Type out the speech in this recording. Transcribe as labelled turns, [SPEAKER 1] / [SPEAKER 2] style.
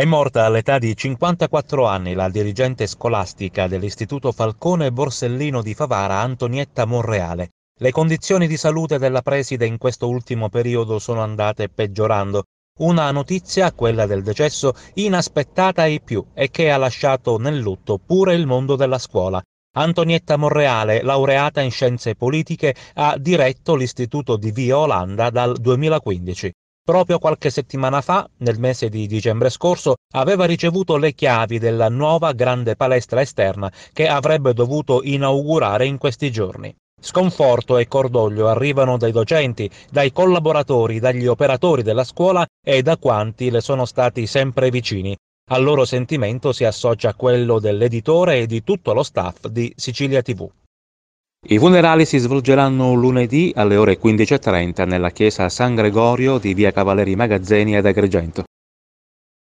[SPEAKER 1] È morta all'età di 54 anni la dirigente scolastica dell'Istituto Falcone Borsellino di Favara Antonietta Monreale. Le condizioni di salute della preside in questo ultimo periodo sono andate peggiorando. Una notizia, quella del decesso, inaspettata ai più e che ha lasciato nel lutto pure il mondo della scuola. Antonietta Monreale, laureata in scienze politiche, ha diretto l'Istituto di Via Olanda dal 2015 proprio qualche settimana fa, nel mese di dicembre scorso, aveva ricevuto le chiavi della nuova grande palestra esterna che avrebbe dovuto inaugurare in questi giorni. Sconforto e cordoglio arrivano dai docenti, dai collaboratori, dagli operatori della scuola e da quanti le sono stati sempre vicini. Al loro sentimento si associa quello dell'editore e di tutto lo staff di Sicilia TV. I funerali si svolgeranno lunedì alle ore 15.30 nella chiesa San Gregorio di via Cavalieri Magazzeni ad Agrigento.